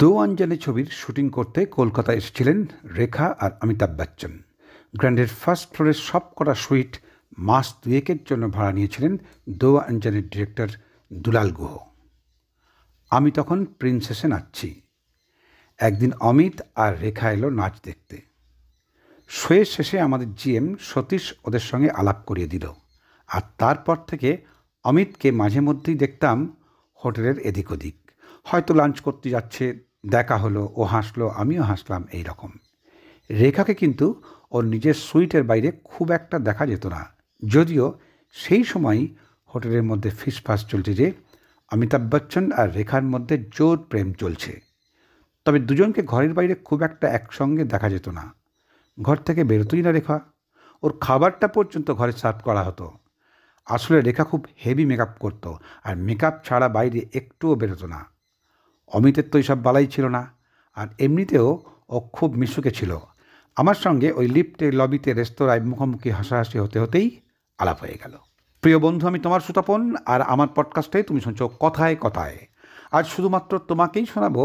দো আঞ্জালি ছবির শুটিং করতে কলকাতা এসেছিলেন রেখা আর অমিতাভ বচ্চন গ্র্যান্ডের ফার্স্ট ফ্লোরের সব কটা সুইট মাস দুয়েকের জন্য ভাড়া নিয়েছিলেন দো আঞ্জালির ডিরেক্টর দুলাল গুহ আমি তখন প্রিন্সেসে নাচছি একদিন অমিত আর রেখা এলো নাচ দেখতে শোয়ের শেষে আমাদের জিএম সতীশ ওদের সঙ্গে আলাপ করিয়ে দিল আর তারপর থেকে অমিতকে মাঝে মধ্যেই দেখতাম হোটেলের এদিক ওদিক হয়তো লাঞ্চ করতে যাচ্ছে দেখা হলো ও হাসলো আমিও হাসলাম এই রকম রেখাকে কিন্তু ওর নিজের সুইটের বাইরে খুব একটা দেখা যেত না যদিও সেই সময় হোটেলের মধ্যে ফিসফাস চলছে যে অমিতাভ বচ্চন আর রেখার মধ্যে জোর প্রেম চলছে তবে দুজনকে ঘরের বাইরে খুব একটা একসঙ্গে দেখা যেত না ঘর থেকে বেরোতই না রেখা ওর খাবারটা পর্যন্ত ঘরে সার্ভ করা হতো আসলে রেখা খুব হেভি মেকআপ করতো আর মেকআপ ছাড়া বাইরে একটুও বেরোতো না অমিতের তো এইসব বালাই ছিল না আর এমনিতেও ও খুব মিশুকে ছিল আমার সঙ্গে ওই লিফটে লবিতে রেস্তোরাঁয় মুখোমুখি হাসাহাসি হতে হতেই আলাপ হয়ে গেল প্রিয় বন্ধু আমি তোমার সুতপন আর আমার পডকাস্টে তুমি শুনছো কথায় কথায় আজ শুধুমাত্র তোমাকেই শোনাবো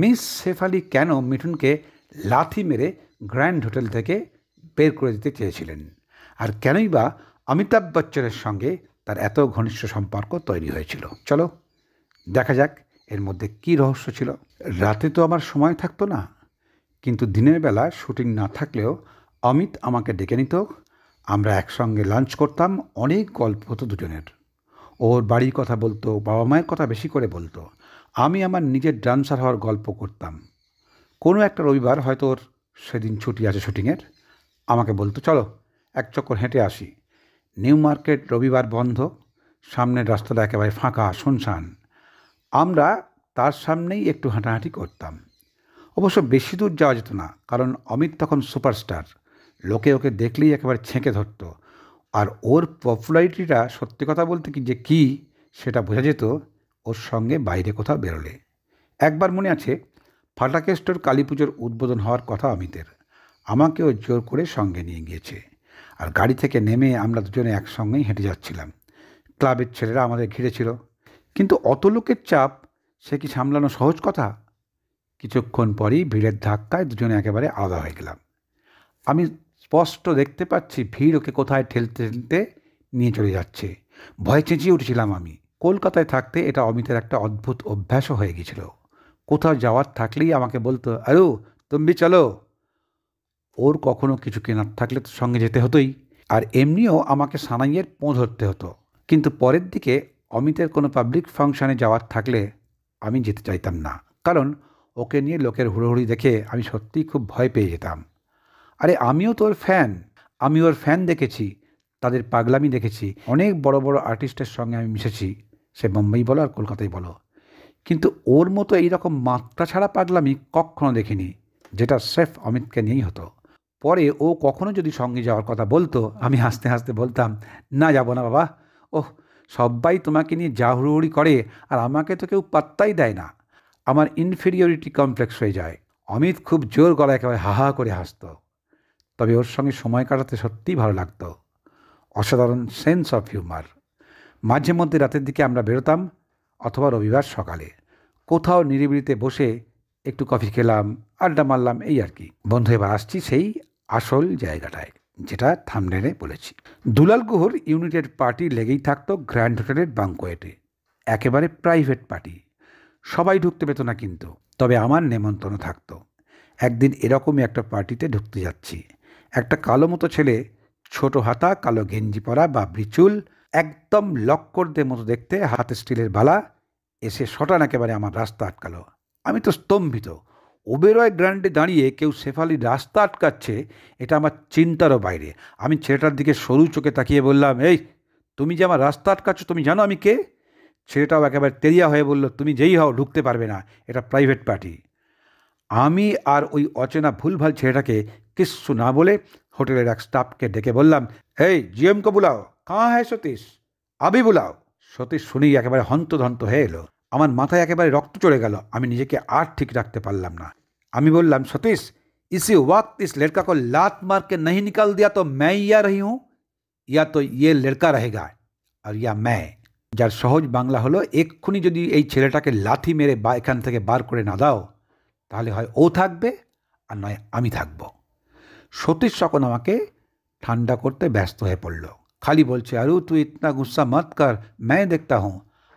মিস শেফালি কেন মিঠুনকে লাথি মেরে গ্র্যান্ড হোটেল থেকে বের করে দিতে চেয়েছিলেন আর কেনই বা অমিতাভ বচ্চনের সঙ্গে তার এত ঘনিষ্ঠ সম্পর্ক তৈরি হয়েছিল চলো দেখা যাক এর মধ্যে কি রহস্য ছিল রাতে তো আমার সময় থাকতো না কিন্তু দিনের বেলা শুটিং না থাকলেও অমিত আমাকে ডেকে নিত আমরা একসঙ্গে লাঞ্চ করতাম অনেক গল্প হতো দুজনের ওর বাড়ির কথা বলতো বাবা মায়ের কথা বেশি করে বলতো আমি আমার নিজের ডান্সার হওয়ার গল্প করতাম কোনো একটা রবিবার হয়তো ওর সেদিন ছুটি আছে শুটিংয়ের আমাকে বলতো চলো এক চক্কর হেঁটে আসি নিউ মার্কেট রবিবার বন্ধ সামনের রাস্তাটা একেবারে ফাঁকা শুনশান আমরা তার সামনেই একটু হাঁটাহাঁটি করতাম অবশ্য বেশি দূর যাওয়া যেত না কারণ অমিত তখন সুপারস্টার লোকে ওকে দেখলেই একেবারে ছেঁকে ধরত আর ওর পপুলারিটিটা সত্যি কথা বলতে কি যে কী সেটা বোঝা যেত ওর সঙ্গে বাইরে কোথাও বেরোলে একবার মনে আছে স্টোর কালী পুজোর উদ্বোধন হওয়ার কথা অমিতের আমাকেও জোর করে সঙ্গে নিয়ে গিয়েছে আর গাড়ি থেকে নেমে আমরা দুজনে একসঙ্গেই হেঁটে যাচ্ছিলাম ক্লাবের ছেলেরা আমাদের ঘিরেছিল কিন্তু অত লোকের চাপ সে কি সামলানো সহজ কথা কিছুক্ষণ পরই ভিড়ের ধাক্কায় দুজনে একেবারে আলাদা হয়ে গেলাম আমি স্পষ্ট দেখতে পাচ্ছি ভিড় ওকে কোথায় ঠেলতে ঠেলতে নিয়ে চলে যাচ্ছে ভয় চেঁচিয়ে উঠেছিলাম আমি কলকাতায় থাকতে এটা অমিতের একটা অদ্ভুত অভ্যাসও হয়ে গেছিল কোথাও যাওয়ার থাকলেই আমাকে বলতো আরু তুমি চলো ওর কখনো কিছু কেনার থাকলে তো সঙ্গে যেতে হতোই আর এমনিও আমাকে সানাইয়ের পোঁ ধরতে হতো কিন্তু পরের দিকে অমিতের কোনো পাবলিক ফাংশানে যাওয়ার থাকলে আমি যেতে চাইতাম না কারণ ওকে নিয়ে লোকের হুড়োহুড়ি দেখে আমি সত্যিই খুব ভয় পেয়ে যেতাম আরে আমিও তোর ফ্যান আমি ওর ফ্যান দেখেছি তাদের পাগলামি দেখেছি অনেক বড় বড় আর্টিস্টের সঙ্গে আমি মিশেছি সে মুম্বাই বলো আর কলকাতায় বলো কিন্তু ওর মতো এইরকম মাত্রা ছাড়া পাগলামি কখনো দেখিনি যেটা সেফ অমিতকে নিয়েই হতো পরে ও কখনো যদি সঙ্গে যাওয়ার কথা বলতো আমি হাসতে হাসতে বলতাম না যাব না বাবা ওহ সবাই তোমাকে নিয়ে যা করে আর আমাকে তো কেউ পাত্তাই দেয় না আমার ইনফেরিয়রিটি কমপ্লেক্স হয়ে যায় অমিত খুব জোর গলা একেবারে হাহা করে হাসত তবে ওর সঙ্গে সময় কাটাতে সত্যিই ভালো লাগতো অসাধারণ সেন্স অফ হিউমার মাঝে মধ্যে রাতের দিকে আমরা বেরোতাম অথবা রবিবার সকালে কোথাও নিরিবিড়িতে বসে একটু কফি খেলাম আড্ডা মারলাম এই আর কি বন্ধু এবার আসছি সেই আসল জায়গাটায় যেটা থামডেনে বলেছি দুলাল গুহর ইউনিটেড পার্টি লেগেই থাকতো গ্র্যান্ড হোটেলের বাংকোয়েটে একেবারে প্রাইভেট পার্টি সবাই ঢুকতে পেত না কিন্তু তবে আমার নেমন্তন্ন থাকতো একদিন এরকমই একটা পার্টিতে ঢুকতে যাচ্ছি একটা কালো মতো ছেলে ছোট হাতা কালো গেঞ্জি পরা বা ব্রিচুল একদম লক্করদের মতো দেখতে হাতে স্টিলের বালা এসে সটান একেবারে আমার রাস্তা আটকালো আমি তো স্তম্ভিত ওবেরয় গ্র্যান্ডে দাঁড়িয়ে কেউ শেফালির রাস্তা আটকাচ্ছে এটা আমার চিন্তারও বাইরে আমি ছেলেটার দিকে সরু চোখে তাকিয়ে বললাম এই তুমি যে আমার রাস্তা আটকাচ্ছ তুমি জানো আমি কে ছেলেটাও একেবারে তেরিয়া হয়ে বলল তুমি যেই হও ঢুকতে পারবে না এটা প্রাইভেট পার্টি আমি আর ওই অচেনা ভুলভাল ছেলেটাকে কিচ্ছু না বলে হোটেলের এক স্টাফকে ডেকে বললাম এই জিএমকে বুলাও কাঁ হ্যাঁ সতীশ আবি বুলাও সতীশ শুনেই একেবারে হন্তধন্ত হয়ে এলো আমার মাথায় একেবারে রক্ত চলে গেল আমি নিজেকে আর ঠিক রাখতে পারলাম না আমি বললাম সতীশ ইসি वक्त ইস लड़का কো লাত মারকে के নিকাল দিয়া তো तो ইয়া রহি হুঁ ইয়া তো ইয়ে লেড়কা लड़का रहेगा আর ইয়া ম্যায় যার সহজ বাংলা হলো এক্ষুনি যদি এই ছেলেটাকে লাথি মেরে বা এখান থেকে বার করে না দাও তাহলে হয় ও থাকবে আর নয় আমি থাকব সতীশ সকন আমাকে ঠান্ডা করতে ব্যস্ত হয়ে পড়ল খালি বলছে আরু তুই ইতনা গুসা মত কর ম্যায় দেখতা হুঁ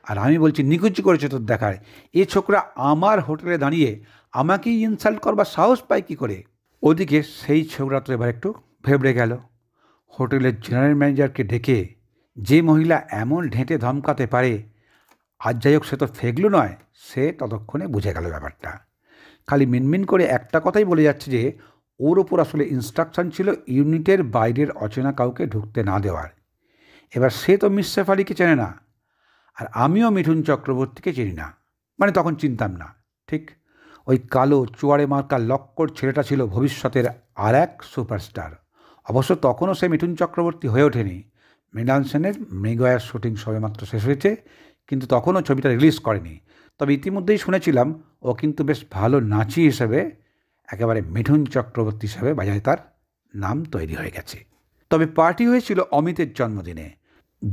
আর আমি বলছি নিকুচি করেছে তোর দেখায় এ ছোকরা আমার হোটেলে দাঁড়িয়ে আমাকেই ইনসাল্ট করবার সাহস পায় কী করে ওদিকে সেই ছোকরা তো এবার একটু ভেবড়ে গেল হোটেলের জেনারেল ম্যানেজারকে ডেকে যে মহিলা এমন ঢেঁটে ধমকাতে পারে আর যাই হোক সে তো ফেগলো নয় সে ততক্ষণে বুঝে গেল ব্যাপারটা খালি মিনমিন করে একটা কথাই বলে যাচ্ছে যে ওর ওপর আসলে ইনস্ট্রাকশন ছিল ইউনিটের বাইরের অচেনা কাউকে ঢুকতে না দেওয়ার এবার সে তো মিস সেফারিকে চেনে না আর আমিও মিঠুন চক্রবর্তীকে চিনি না মানে তখন চিনতাম না ঠিক ওই কালো চুয়ারে মার্কা লক্কর ছেলেটা ছিল ভবিষ্যতের আর এক সুপারস্টার অবশ্য তখনও সে মিঠুন চক্রবর্তী হয়ে ওঠেনি মৃণাল সেনের মৃগয়ার শুটিং সবেমাত্র শেষ হয়েছে কিন্তু তখনও ছবিটা রিলিজ করেনি তবে ইতিমধ্যেই শুনেছিলাম ও কিন্তু বেশ ভালো নাচি হিসেবে একেবারে মিঠুন চক্রবর্তী হিসেবে বাজারে তার নাম তৈরি হয়ে গেছে তবে পার্টি হয়েছিল অমিতের জন্মদিনে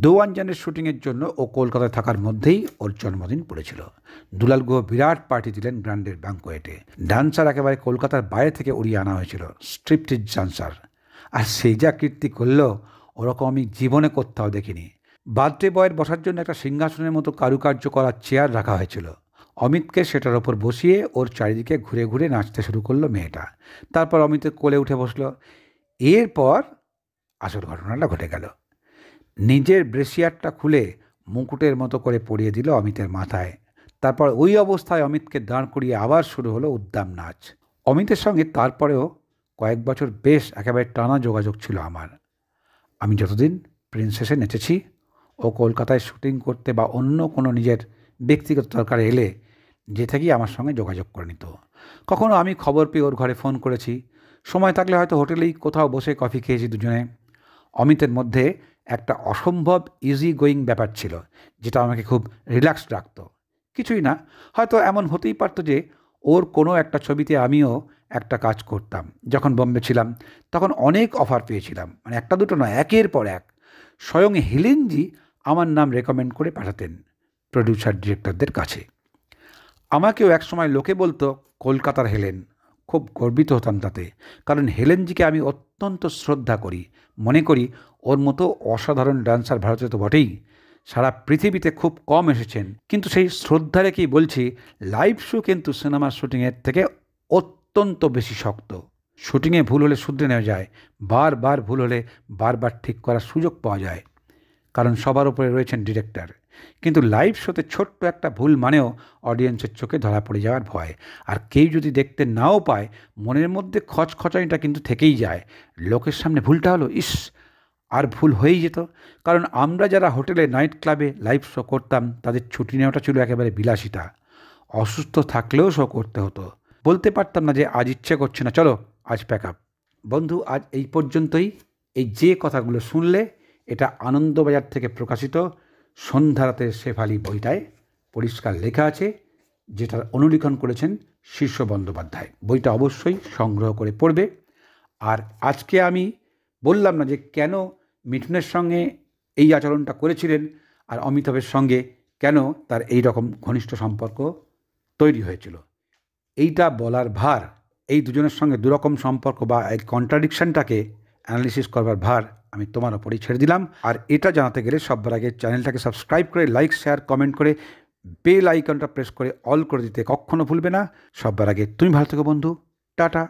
দোয়ানজানের শুটিংয়ের জন্য ও কলকাতায় থাকার মধ্যেই ওর জন্মদিন পড়েছিল দুলাল গুহ বিরাট পার্টি দিলেন গ্র্যান্ডের ব্যাঙ্কোয়েটে ডান্সার একেবারে কলকাতার বাইরে থেকে উড়িয়ে আনা হয়েছিল স্ট্রিপটিজ ডান্সার আর সেই যা কীর্তি করল ওরকম আমি জীবনে কোথাও দেখিনি বার্থডে বয়ের বসার জন্য একটা সিংহাসনের মতো কারুকার্য করা চেয়ার রাখা হয়েছিল অমিতকে সেটার ওপর বসিয়ে ওর চারিদিকে ঘুরে ঘুরে নাচতে শুরু করলো মেয়েটা তারপর অমিতের কোলে উঠে বসলো এরপর আসল ঘটনাটা ঘটে গেল নিজের ব্রেসিয়ারটা খুলে মুকুটের মতো করে পড়িয়ে দিল অমিতের মাথায় তারপর ওই অবস্থায় অমিতকে দাঁড় করিয়ে আবার শুরু হলো উদ্দাম নাচ অমিতের সঙ্গে তারপরেও কয়েক বছর বেশ একেবারে টানা যোগাযোগ ছিল আমার আমি যতদিন প্রিন্সেসে নেচেছি ও কলকাতায় শুটিং করতে বা অন্য কোনো নিজের ব্যক্তিগত দরকার এলে যে থেকেই আমার সঙ্গে যোগাযোগ করে নিত কখনও আমি খবর পেয়ে ওর ঘরে ফোন করেছি সময় থাকলে হয়তো হোটেলেই কোথাও বসে কফি খেয়েছি দুজনে অমিতের মধ্যে একটা অসম্ভব ইজি গোয়িং ব্যাপার ছিল যেটা আমাকে খুব রিল্যাক্স রাখত কিছুই না হয়তো এমন হতেই পারতো যে ওর কোনো একটা ছবিতে আমিও একটা কাজ করতাম যখন বম্বে ছিলাম তখন অনেক অফার পেয়েছিলাম মানে একটা দুটো নয় একের পর এক স্বয়ং হেলেনজি আমার নাম রেকমেন্ড করে পাঠাতেন প্রডিউসার ডিরেক্টরদের কাছে আমাকেও একসময় লোকে বলতো কলকাতার হেলেন খুব গর্বিত হতাম তাতে কারণ হেলেনজিকে আমি অত্যন্ত শ্রদ্ধা করি মনে করি ওর মতো অসাধারণ ডান্সার ভারতে তো বটেই সারা পৃথিবীতে খুব কম এসেছেন কিন্তু সেই শ্রদ্ধা রেখেই বলছি লাইভ শো কিন্তু সিনেমার শুটিংয়ের থেকে অত্যন্ত বেশি শক্ত শুটিংয়ে ভুল হলে শুধরে নেওয়া যায় বারবার ভুল হলে বারবার ঠিক করার সুযোগ পাওয়া যায় কারণ সবার উপরে রয়েছেন ডিরেক্টর কিন্তু লাইভ শোতে ছোট্ট একটা ভুল মানেও অডিয়েন্সের চোখে ধরা পড়ে যাওয়ার ভয় আর কেউ যদি দেখতে নাও পায় মনের মধ্যে খচখচানিটা কিন্তু থেকেই যায় লোকের সামনে ভুলটা হলো ইস আর ভুল হয়েই যেত কারণ আমরা যারা হোটেলে নাইট ক্লাবে লাইভ শো করতাম তাদের ছুটি নেওয়াটা ছিল একেবারে বিলাসিতা অসুস্থ থাকলেও শো করতে হতো বলতে পারতাম না যে আজ ইচ্ছে করছে না চলো আজ প্যাক আপ বন্ধু আজ এই পর্যন্তই এই যে কথাগুলো শুনলে এটা আনন্দবাজার থেকে প্রকাশিত সন্ধ্যারাতের শেফালি বইটায় পরিষ্কার লেখা আছে যেটার অনুলিখন করেছেন শীর্ষ বন্দ্যোপাধ্যায় বইটা অবশ্যই সংগ্রহ করে পড়বে আর আজকে আমি বললাম না যে কেন মিঠুনের সঙ্গে এই আচরণটা করেছিলেন আর অমিতাভের সঙ্গে কেন তার এই রকম ঘনিষ্ঠ সম্পর্ক তৈরি হয়েছিল এইটা বলার ভার এই দুজনের সঙ্গে দুরকম সম্পর্ক বা এই কন্ট্রাডিকশানটাকে অ্যানালিসিস করবার ভার আমি তোমার ওপরেই ছেড়ে দিলাম আর এটা জানাতে গেলে সবার আগে চ্যানেলটাকে সাবস্ক্রাইব করে লাইক শেয়ার কমেন্ট করে বেল আইকনটা প্রেস করে অল করে দিতে কখনও ভুলবে না সবার আগে তুমি ভালো থেকো বন্ধু টাটা